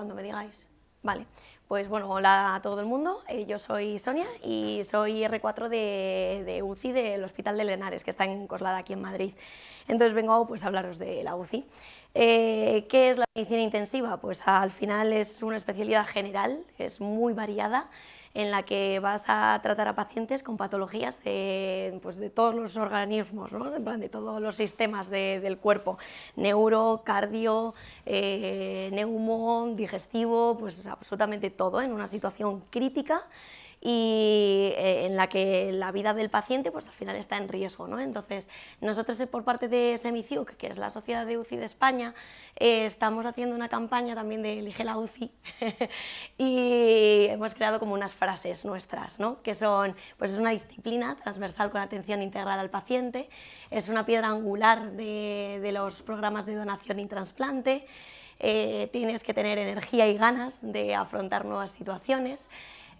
cuando me digáis. Vale, pues bueno, hola a todo el mundo, eh, yo soy Sonia y soy R4 de, de, UCI del Hospital de Lenares, que está en Coslada, aquí en Madrid. Entonces vengo pues, a hablaros de la UCI. Eh, ¿Qué es la medicina intensiva? Pues al final es una especialidad general, es muy variada, en la que vas a tratar a pacientes con patologías de, pues de todos los organismos, plan de todos los sistemas del cuerpo, neuro, cardio, eh, digestivo, pues absolutamente todo en una situación crítica y eh, en la que la vida del paciente pues al final está en riesgo. ¿no? Entonces, nosotros eh, por parte de Semiciuc, que es la Sociedad de UCI de España, eh, estamos haciendo una campaña también de Elige la UCI y hemos creado como unas frases nuestras, ¿no? que son, pues es una disciplina transversal con atención integral al paciente, es una piedra angular de, de los programas de donación y trasplante, tienes que tener energía y ganas de afrontar nuevas situaciones,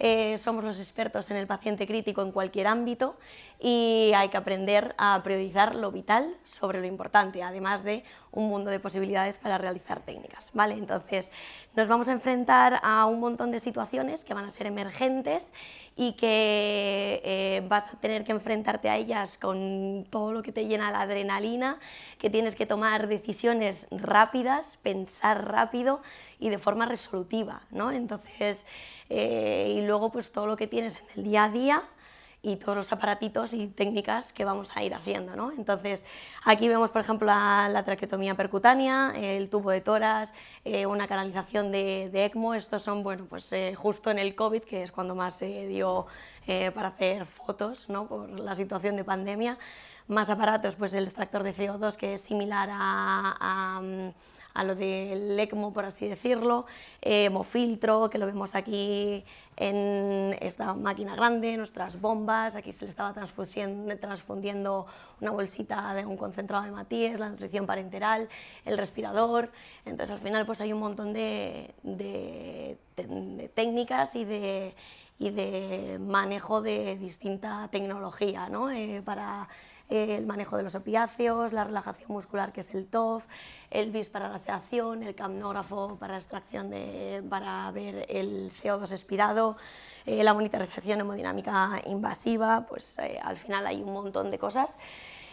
eh, somos los expertos en el paciente crítico en cualquier ámbito y hay que aprender a priorizar lo vital sobre lo importante, además de un mundo de posibilidades para realizar técnicas. ¿vale? Entonces, nos vamos a enfrentar a un montón de situaciones que van a ser emergentes y que eh, vas a tener que enfrentarte a ellas con todo lo que te llena la adrenalina, que tienes que tomar decisiones rápidas, pensar rápido, y de forma resolutiva, ¿no? Entonces, eh, y luego pues todo lo que tienes en el día a día y todos los aparatitos y técnicas que vamos a ir haciendo, ¿no? Entonces, aquí vemos, por ejemplo, la, la traqueotomía percutánea, el tubo de toras, eh, una canalización de, ECMO, estos son, bueno, pues eh, justo en el COVID, que es cuando más se dio para hacer fotos, ¿no? Por la situación de pandemia, más aparatos, pues el extractor de CO2, que es similar a mm, a lo del ECMO, por así decirlo, eh, hemofiltro, que lo vemos aquí en esta máquina grande, nuestras bombas, aquí se le estaba transfundiendo una bolsita de un concentrado de matíes, la nutrición parenteral, el respirador, entonces al final pues hay un montón de, técnicas y de manejo de distinta tecnología ¿no? Eh, para el manejo de los opiáceos, la relajación muscular que es el TOF, el BIS para la sedación, el camnógrafo para extracción de, para ver el CO2 expirado, eh, la monitorización hemodinámica invasiva, pues eh, al final hay un montón de cosas.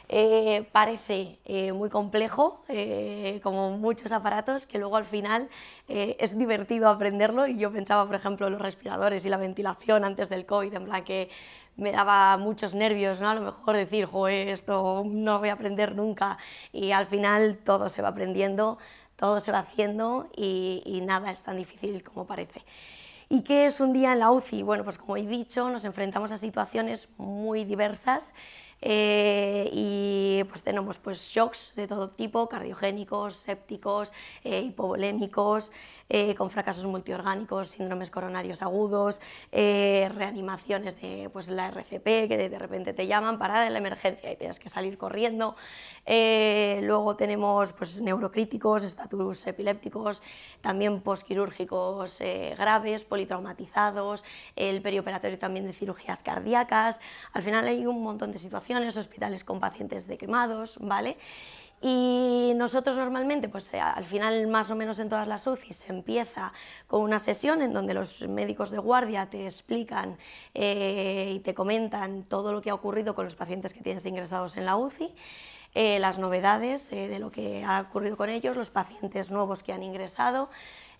Eh, parece muy complejo, como muchos aparatos, que luego al final es divertido aprenderlo. Y yo pensaba, por ejemplo, los respiradores y la ventilación antes del COVID, en plan que me daba muchos nervios, ¿no? A lo mejor decir, esto no voy a aprender nunca. Y al final todo se va aprendiendo, todo se va haciendo y, nada es tan difícil como parece. ¿Y qué es un día en la UCI? Bueno, pues como he dicho, nos enfrentamos a situaciones muy diversas. Eh, pues tenemos pues, shocks de todo tipo, cardiogénicos, sépticos, eh, hipovolémicos, eh, con fracasos multiorgánicos, síndromes coronarios agudos, eh, reanimaciones de pues, la RCP, que de repente te llaman para de la emergencia y tienes que salir corriendo. luego tenemos pues, neurocríticos, estatus epilépticos, también posquirúrgicos graves, politraumatizados, el perioperatorio también de cirugías cardíacas. Al final hay un montón de situaciones, hospitales con pacientes de quemado ¿vale? Y nosotros normalmente, pues eh, al final más o menos en todas las UCI se empieza con una sesión en donde los médicos de guardia te explican eh, y te comentan todo lo que ha ocurrido con los pacientes que tienes ingresados en la UCI, eh, las novedades de lo que ha ocurrido con ellos, los pacientes nuevos que han ingresado,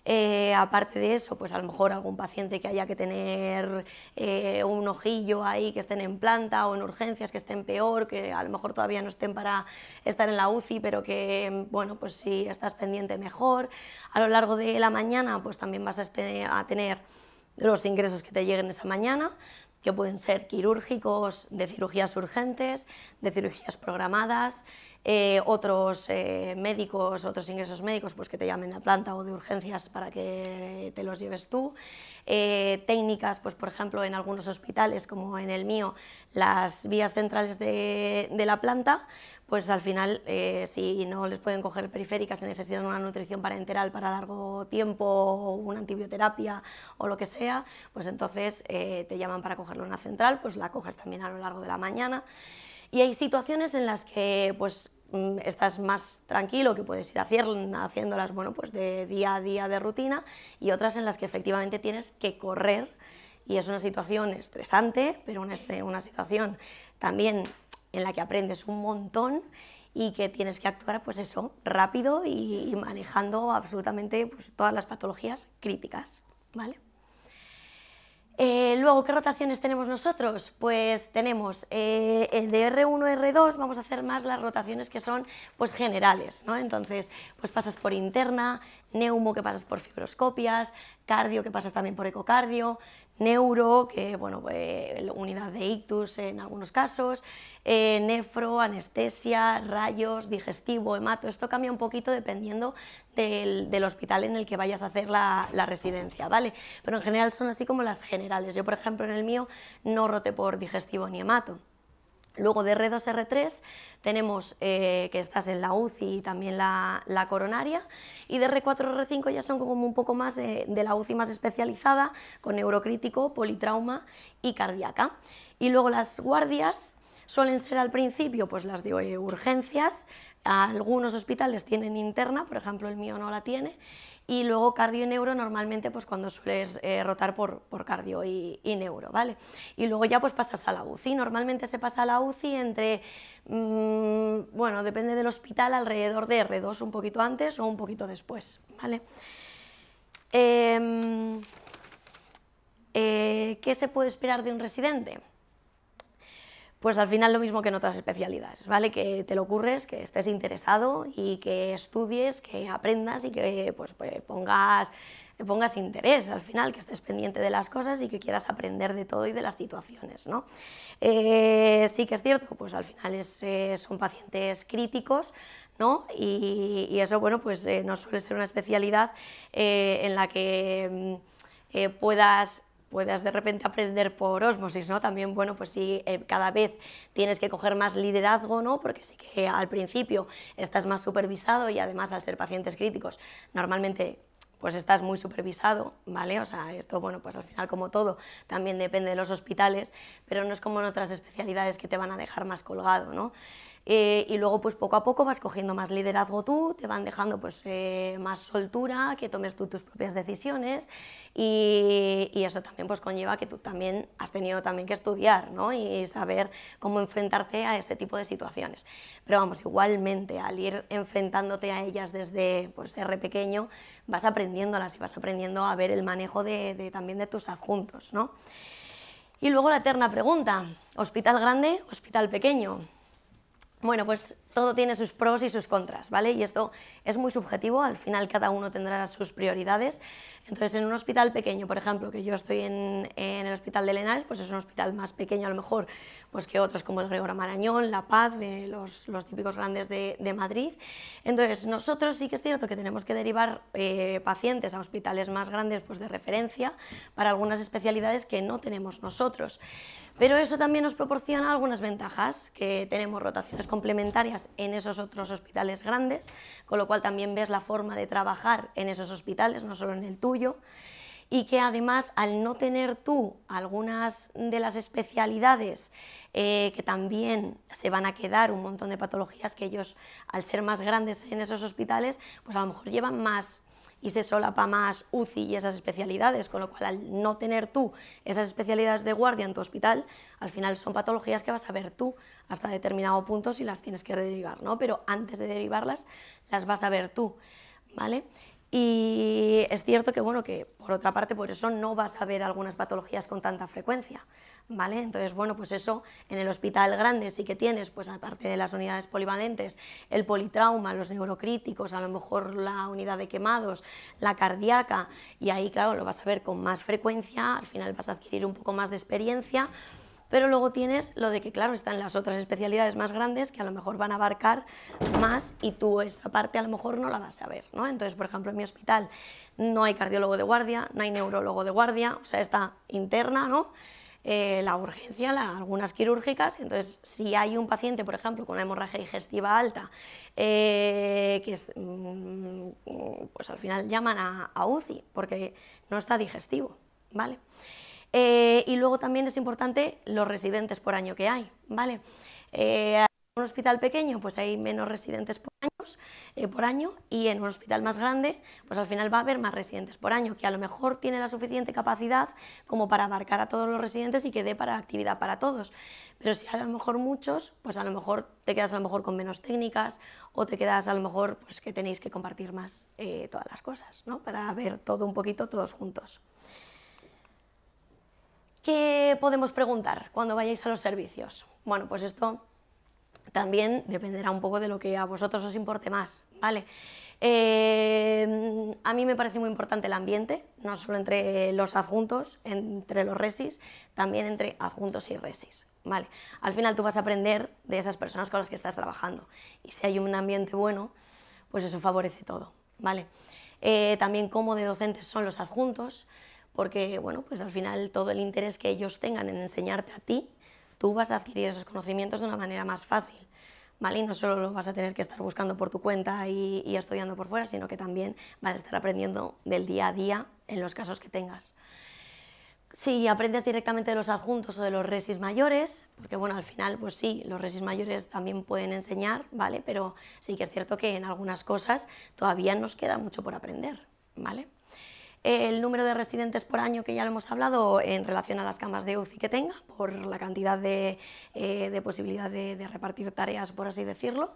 eh, aparte de eso, pues a lo mejor algún paciente que haya que tener eh, un ojillo ahí, que estén en planta o en urgencias, que estén peor, que a lo mejor todavía no estén para estar en la UCI, pero que, bueno, pues si estás pendiente mejor. A lo largo de la mañana, pues también vas este, a tener los ingresos que te lleguen esa mañana, que pueden ser quirúrgicos, de cirugías urgentes, de cirugías programadas, eh, otros eh, médicos, otros ingresos médicos, pues que te llamen de planta o de urgencias para que te los lleves tú. Eh, técnicas, pues por ejemplo, en algunos hospitales, como en el mío, las vías centrales de, la planta, pues al final, si no les pueden coger periféricas, se necesitan una nutrición parenteral para largo tiempo, o una antibioterapia o lo que sea, pues entonces te llaman para cogerlo en la central, pues la coges también a lo largo de la mañana. Y hay situaciones en las que pues, mm, estás más tranquilo, que puedes ir haciéndolas bueno, pues de día a día de rutina, y otras en las que efectivamente tienes que correr. Y es una situación estresante, pero una, situación también en la que aprendes un montón y que tienes que actuar, pues eso, rápido y, manejando absolutamente pues, todas las patologías críticas, ¿vale? Eh, luego, ¿qué rotaciones tenemos nosotros? Pues tenemos eh, el de R1, R2, vamos a hacer más las rotaciones que son pues, generales, ¿no? Entonces, pues pasas por interna, neumo que pasas por fibroscopias, cardio que pasas también por ecocardio, neuro, que bueno, eh, unidad de ictus en algunos casos, eh, nefro, anestesia, rayos, digestivo, hemato. Esto cambia un poquito dependiendo del, hospital en el que vayas a hacer la, la, residencia, ¿vale? Pero en general son así como las generales. Yo, por ejemplo, en el mío no roté por digestivo ni hemato. Luego de R2-R3 tenemos eh, que estás en la UCI y también la, coronaria y de R4-R5 ya son como un poco más eh, de la UCI más especializada con neurocrítico, politrauma y cardíaca. Y luego las guardias suelen ser al principio pues las de eh, urgencias, algunos hospitales tienen interna, por ejemplo el mío no la tiene, y luego cardio y neuro normalmente pues cuando sueles eh, rotar por, cardio y, neuro, ¿vale? Y luego ya pues pasas a la UCI, normalmente se pasa a la UCI entre, mm, bueno, depende del hospital, alrededor de R2 un poquito antes o un poquito después, ¿vale? Em, eh, ¿Qué se puede esperar de un residente? pues al final lo mismo que en otras especialidades, ¿vale? Que te lo ocurres, que estés interesado y que estudies, que aprendas y que pues, pues pongas, pongas interés al final, que estés pendiente de las cosas y que quieras aprender de todo y de las situaciones, ¿no? Eh, sí que es cierto, pues al final eh, son pacientes críticos, ¿no? Y, eso, bueno, pues eh, no suele ser una especialidad en la que mm, puedas puedas de repente aprender por osmosis, ¿no? También, bueno, pues sí, eh, cada vez tienes que coger más liderazgo, ¿no? Porque sí que al principio estás más supervisado y además al ser pacientes críticos, normalmente pues estás muy supervisado, ¿vale? O sea, esto, bueno, pues al final como todo, también depende de los hospitales, pero no es como en otras especialidades que te van a dejar más colgado, ¿no? Eh, y luego, pues poco a poco vas cogiendo más liderazgo tú, te van dejando pues eh, más soltura, que tomes tú tus propias decisiones y, eso también pues conlleva que tú también has tenido también que estudiar, ¿no? Y saber cómo enfrentarte a ese tipo de situaciones. Pero vamos, igualmente, al ir enfrentándote a ellas desde pues ser pequeño, vas aprendiéndolas y vas aprendiendo a ver el manejo de también de tus adjuntos, ¿no? Y luego la eterna pregunta, ¿hospital grande, hospital pequeño? Bueno, pues todo tiene sus pros y sus contras, ¿vale? Y esto es muy subjetivo, al final cada uno tendrá sus prioridades. Entonces, en un hospital pequeño, por ejemplo, que yo estoy en, el hospital de Lenares, pues es un hospital más pequeño a lo mejor pues que otros como el Gregorio Marañón, La Paz, de los, típicos grandes de, Madrid. Entonces, nosotros sí que es cierto que tenemos que derivar eh, pacientes a hospitales más grandes pues de referencia para algunas especialidades que no tenemos nosotros. Pero eso también nos proporciona algunas ventajas, que tenemos rotaciones complementarias en esos otros hospitales grandes, con lo cual también ves la forma de trabajar en esos hospitales, no solo en el tuyo, y que además al no tener tú algunas de las especialidades eh, que también se van a quedar un montón de patologías que ellos al ser más grandes en esos hospitales, pues a lo mejor llevan más y se solapa más UCI y esas especialidades, con lo cual al no tener tú esas especialidades de guardia en tu hospital, al final son patologías que vas a ver tú hasta determinado punto si las tienes que derivar, ¿no? Pero antes de derivarlas las vas a ver tú, ¿vale? Y es cierto que, bueno, que por otra parte, por eso no vas a ver algunas patologías con tanta frecuencia, ¿vale? Entonces, bueno, pues eso en el hospital grande sí que tienes, pues aparte de las unidades polivalentes, el politrauma, los neurocríticos, a lo mejor la unidad de quemados, la cardíaca, y ahí, claro, lo vas a ver con más frecuencia, al final vas a adquirir un poco más de experiencia, pero luego tienes lo de que, claro, están las otras especialidades más grandes que a lo mejor van a abarcar más y tú esa parte a lo mejor no la vas a ver, ¿no? Entonces, por ejemplo, en mi hospital no hay cardiólogo de guardia, no hay neurólogo de guardia, o sea, está interna, ¿no? Eh, la urgencia, algunas quirúrgicas. Entonces, si hay un paciente, por ejemplo, con una hemorragia digestiva alta, eh, que mm, pues al final llaman a, a UCI porque no está digestivo, ¿vale? Eh, y luego también es importante los residentes por año que hay, ¿vale? en eh, un hospital pequeño, pues hay menos residentes por, años, eh, año y en un hospital más grande, pues al final va a haber más residentes por año, que a lo mejor tiene la suficiente capacidad como para abarcar a todos los residentes y que dé para actividad para todos. Pero si a lo mejor muchos, pues a lo mejor te quedas a lo mejor con menos técnicas o te quedas a lo mejor pues que tenéis que compartir más todas las cosas, ¿no? Para ver todo un poquito todos juntos podemos preguntar cuando vayáis a los servicios? Bueno, pues esto también dependerá un poco de lo que a vosotros os importe más, ¿vale? Eh, a mí me parece muy importante el ambiente, no solo entre los adjuntos, entre los resis, también entre adjuntos y resis. ¿vale? Al final tú vas a aprender de esas personas con las que estás trabajando y si hay un ambiente bueno, pues eso favorece todo. ¿vale? Eh, también cómo de docentes son los adjuntos, porque bueno, pues al final todo el interés que ellos tengan en enseñarte a ti, tú vas a adquirir esos conocimientos de una manera más fácil. ¿Vale? Y no solo lo vas a tener que estar buscando por tu cuenta y, estudiando por fuera, sino que también vas a estar aprendiendo del día a día en los casos que tengas. Si aprendes directamente de los adjuntos o de los resis mayores, porque bueno, al final, pues sí, los resis mayores también pueden enseñar, ¿vale? Pero sí que es cierto que en algunas cosas todavía nos queda mucho por aprender, ¿vale? el número de residentes por año, que ya lo hemos hablado, en relación a las camas de UCI que tenga, por la cantidad de, eh, posibilidad de, repartir tareas, por así decirlo.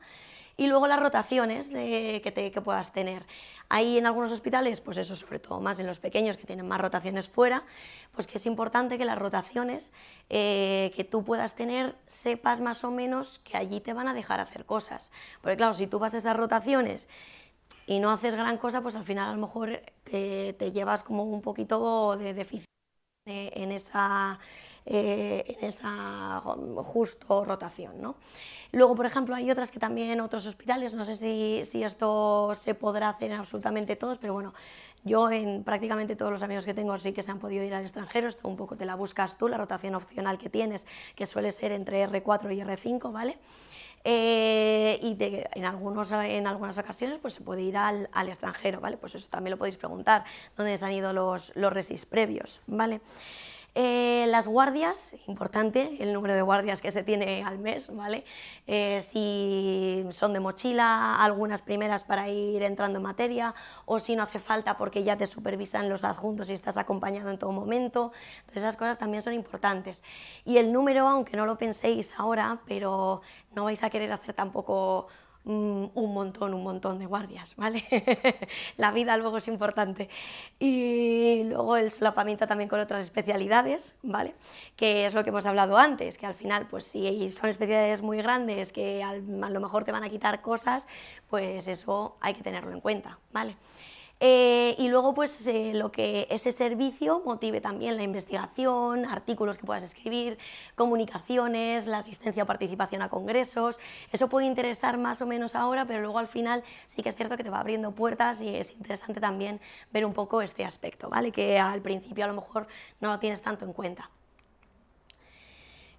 Y luego las rotaciones eh, que, puedas tener. Ahí en algunos hospitales, pues eso sobre todo más en los pequeños que tienen más rotaciones fuera, pues que es importante que las rotaciones eh, que tú puedas tener sepas más o menos que allí te van a dejar hacer cosas. Porque claro, si tú vas a esas rotaciones y no haces gran cosa, pues al final a lo mejor te, te llevas como un poquito de déficit en esa, eh, en esa justo rotación. ¿no? Luego, por ejemplo, hay otras que también, otros hospitales, no sé si, si, esto se podrá hacer en absolutamente todos, pero bueno, yo en prácticamente todos los amigos que tengo sí que se han podido ir al extranjero, esto un poco te la buscas tú, la rotación opcional que tienes, que suele ser entre R4 y R5, ¿vale? Eh, y en, algunos, en algunas ocasiones pues, se puede ir al, extranjero, ¿vale? Pues eso también lo podéis preguntar, dónde se han ido los, los resis previos, ¿vale? Eh, las guardias, importante, el número de guardias que se tiene al mes, ¿vale? Eh, si son de mochila, algunas primeras para ir entrando en materia, o si no hace falta porque ya te supervisan los adjuntos y estás acompañado en todo momento. Entonces esas cosas también son importantes. Y el número, aunque no lo penséis ahora, pero no vais a querer hacer tampoco Mm, un montón, un montón de guardias, ¿vale? la vida luego es importante. Y luego el solapamiento también con otras especialidades, ¿vale? Que es lo que hemos hablado antes, que al final, pues si son especialidades muy grandes que a lo mejor te van a quitar cosas, pues eso hay que tenerlo en cuenta, ¿vale? Eh, y luego, pues eh, lo que ese servicio motive también la investigación, artículos que puedas escribir, comunicaciones, la asistencia o participación a congresos. Eso puede interesar más o menos ahora, pero luego al final sí que es cierto que te va abriendo puertas y es interesante también ver un poco este aspecto, ¿vale? Que al principio a lo mejor no lo tienes tanto en cuenta.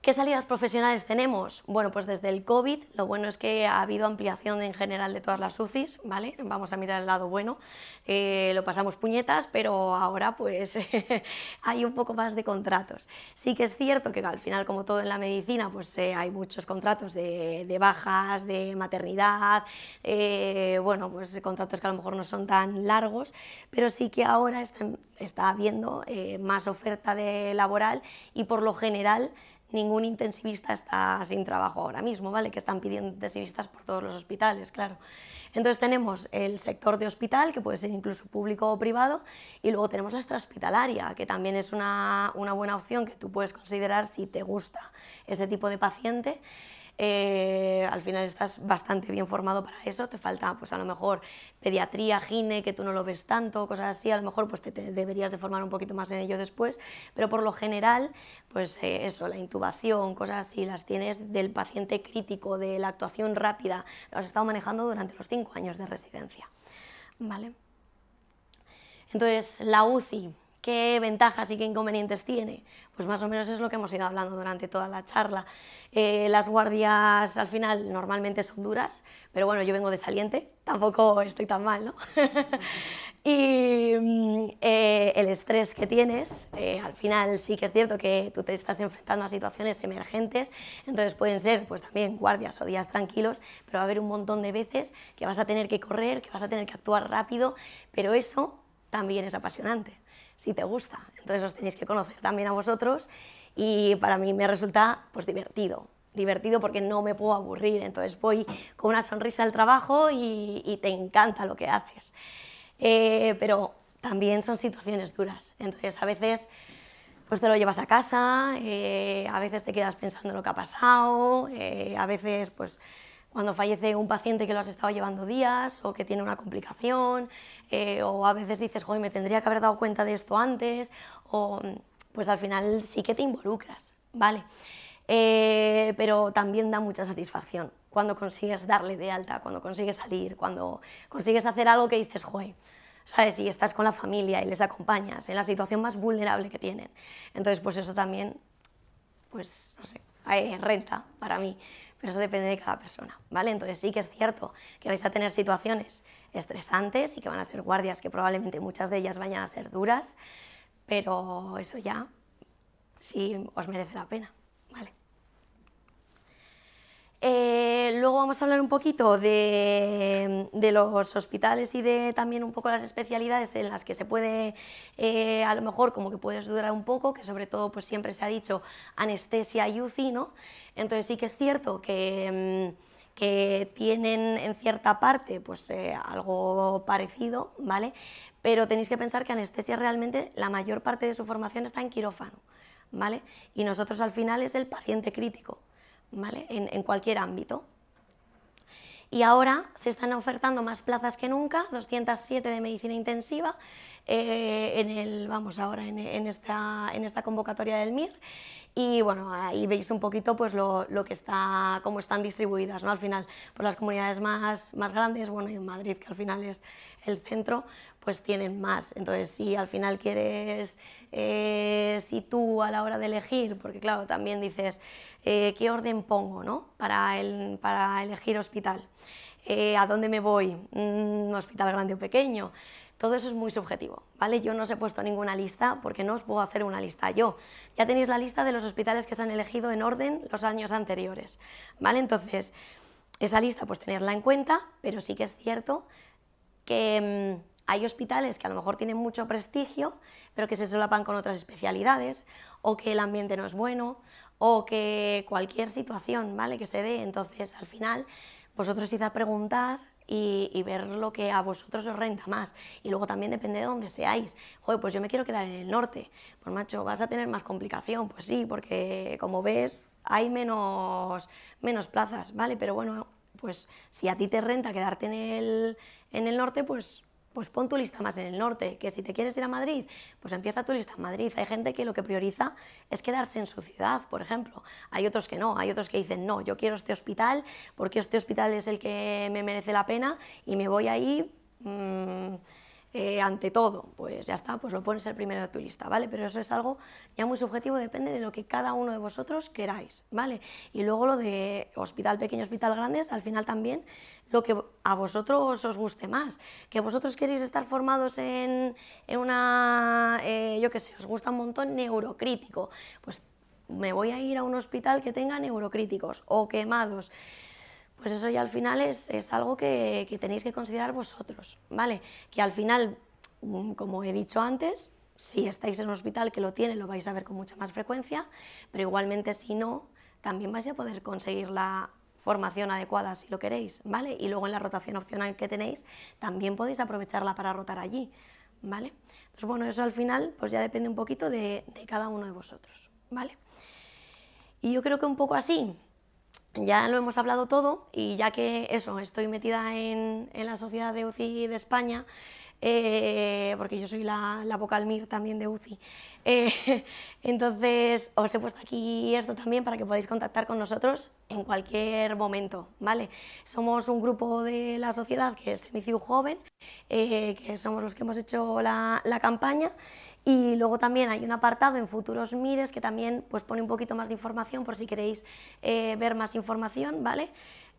¿Qué salidas profesionales tenemos? Bueno, pues desde el COVID, lo bueno es que ha habido ampliación en general de todas las UCIs, ¿vale? Vamos a mirar el lado bueno. Eh, lo pasamos puñetas, pero ahora pues hay un poco más de contratos. Sí que es cierto que al final, como todo en la medicina, pues eh, hay muchos contratos de, bajas, de maternidad, eh, bueno, pues contratos que a lo mejor no son tan largos, pero sí que ahora está, está habiendo más oferta de laboral y por lo general ningún intensivista está sin trabajo ahora mismo, ¿vale? Que están pidiendo intensivistas por todos los hospitales, claro. Entonces tenemos el sector de hospital, que puede ser incluso público o privado, y luego tenemos la extrahospitalaria, que también es una, buena opción que tú puedes considerar si te gusta ese tipo de paciente. Eh, al final estás bastante bien formado para eso, te falta pues a lo mejor pediatría, gine, que tú no lo ves tanto, cosas así, a lo mejor pues te, deberías de formar un poquito más en ello después, pero por lo general pues eh, eso, la intubación, cosas así, las tienes del paciente crítico, de la actuación rápida, lo has estado manejando durante los cinco años de residencia. ¿Vale? Entonces, la UCI, qué ventajas y qué inconvenientes tiene. Pues más o menos es lo que hemos ido hablando durante toda la charla. Eh, las guardias al final normalmente son duras, pero bueno, yo vengo de saliente, tampoco estoy tan mal, ¿no? y mm, eh, el estrés que tienes, eh, al final sí que es cierto que tú te estás enfrentando a situaciones emergentes, entonces pueden ser pues también guardias o días tranquilos, pero va a haber un montón de veces que vas a tener que correr, que vas a tener que actuar rápido, pero eso también es apasionante si te gusta. Entonces os tenéis que conocer también a vosotros y para mí me resulta pues divertido, divertido porque no me puedo aburrir, entonces voy con una sonrisa al trabajo y, te encanta lo que haces. Eh, pero también son situaciones duras, entonces a veces pues te lo llevas a casa, eh, a veces te quedas pensando lo que ha pasado, eh, a veces pues cuando fallece un paciente que lo has estado llevando días o que tiene una complicación, eh, o a veces dices, joder, me tendría que haber dado cuenta de esto antes, o pues al final sí que te involucras, ¿vale? Eh, pero también da mucha satisfacción cuando consigues darle de alta, cuando consigues salir, cuando consigues hacer algo que dices, joder, ¿sabes? Y estás con la familia y les acompañas en la situación más vulnerable que tienen. Entonces, pues eso también, pues, no sé, eh, renta para mí pero eso depende de cada persona, ¿vale? Entonces sí que es cierto que vais a tener situaciones estresantes y que van a ser guardias que probablemente muchas de ellas vayan a ser duras, pero eso ya sí os merece la pena. Eh, luego vamos a hablar un poquito de, los hospitales y de también un poco las especialidades en las que se puede, eh, a lo mejor como que puedes durar un poco, que sobre todo pues siempre se ha dicho anestesia y UCI, Entonces sí que es cierto que, mm, tienen en cierta parte pues eh, algo parecido, ¿vale? Pero tenéis que pensar que anestesia realmente la mayor parte de su formación está en quirófano, ¿vale? Y nosotros al final es el paciente crítico. En, cualquier ámbito. Y ahora se están ofertando más plazas que nunca, 207 de medicina intensiva, eh, vamos ahora en esta convocatoria del MIR, y bueno, ahí veis un poquito pues lo, que está, cómo están distribuidas, ¿no? Al final, por pues, las comunidades más, grandes, bueno, en Madrid, que al final es el centro, pues tienen más. Entonces, si al final quieres, eh, si tú a la hora de elegir, porque claro, también dices, eh, ¿qué orden pongo, no? Para, elegir hospital. Eh, ¿A dónde me voy? ¿Un mm, hospital grande o pequeño? Todo eso es muy subjetivo, ¿vale? Yo no he puesto ninguna lista porque no os puedo hacer una lista yo. Ya tenéis la lista de los hospitales que se han elegido en orden los años anteriores, ¿vale? Entonces, esa lista pues tenerla en cuenta, pero sí que es cierto que mm, hay hospitales que a lo mejor tienen mucho prestigio, pero que se solapan con otras especialidades, o que el ambiente no es bueno, o que cualquier situación, ¿vale? Que se dé. Entonces, al final, vosotros id a preguntar y, ver lo que a vosotros os renta más. Y luego también depende de dónde seáis. Joder, pues yo me quiero quedar en el norte. Pues macho, vas a tener más complicación. Pues sí, porque como ves, hay menos, menos plazas, ¿vale? Pero bueno, pues si a ti te renta quedarte en el, en el norte, pues pues pon tu lista más en el norte, que si te quieres ir a Madrid, pues empieza tu lista en Madrid. Hay gente que lo que prioriza es quedarse en su ciudad, por ejemplo. Hay otros que no, hay otros que dicen, no, yo quiero este hospital porque este hospital es el que me merece la pena y me voy ahí... Mm, eh, ante todo, pues ya está, pues lo pones el primero de tu lista, ¿vale? Pero eso es algo ya muy subjetivo, depende de lo que cada uno de vosotros queráis, ¿vale? Y luego lo de hospital pequeño, hospital grandes, al final también lo que a vosotros os guste más, que vosotros queréis estar formados en, una, eh, yo qué sé, os gusta un montón neurocrítico, pues me voy a ir a un hospital que tenga neurocríticos o quemados pues eso ya al final es, algo que, tenéis que considerar vosotros, ¿vale? Que al final, mm, como he dicho antes, si estáis en un hospital que lo tiene, lo vais a ver con mucha más frecuencia, pero igualmente si no, también vais a poder conseguir la formación adecuada si lo queréis, ¿vale? Y luego en la rotación opcional que tenéis, también podéis aprovecharla para rotar allí, ¿vale? Pues bueno, eso al final pues ya depende un poquito de cada uno de vosotros, ¿vale? Y yo creo que un poco así, ya lo hemos hablado todo y ya que eso, estoy metida en, en la sociedad de UCI de España, eh, porque yo soy la, vocal mir también de UCI. Eh, entonces, os he puesto aquí esto también para que podáis contactar con nosotros en cualquier momento, ¿vale? Somos un grupo de la sociedad que es Semiciu Joven, eh, que somos los que hemos hecho la, campaña, y luego también hay un apartado en Futuros Mires que también pues, pone un poquito más de información por si queréis ver más información, ¿vale?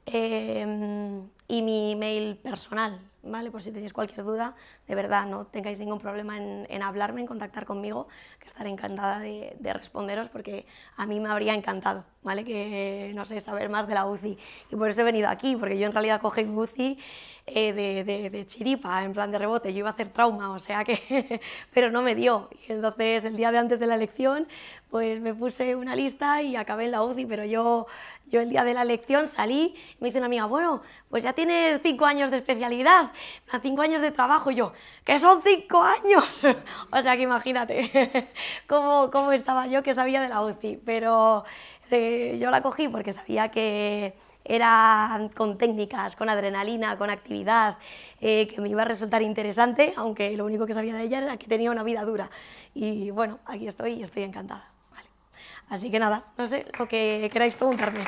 y mi email personal, ¿vale? Por si tenéis cualquier duda, de verdad, no tengáis ningún problema en, hablarme, en contactar conmigo, que estaré encantada de, responderos porque a mí me habría encantado, ¿vale? Que, no sé, saber más de la UCI. Y por eso he venido aquí, porque yo en realidad cogí UCI eh, de, de, chiripa, en plan de rebote, yo iba a hacer trauma, o sea que, pero no me dio. Y entonces el día de antes de la elección, pues me puse una lista y acabé en la UCI, pero yo, yo el día de la elección salí y me dice una amiga, bueno, pues ya tienes cinco años de especialidad, cinco años de trabajo, yo, que son cinco años. o sea que imagínate cómo, cómo estaba yo que sabía de la UCI, pero eh, yo la cogí porque sabía que era con técnicas, con adrenalina, con actividad, eh, que me iba a resultar interesante, aunque lo único que sabía de ella era que tenía una vida dura. Y bueno, aquí estoy y estoy encantada. Así que nada, no sé, lo que queráis preguntarme.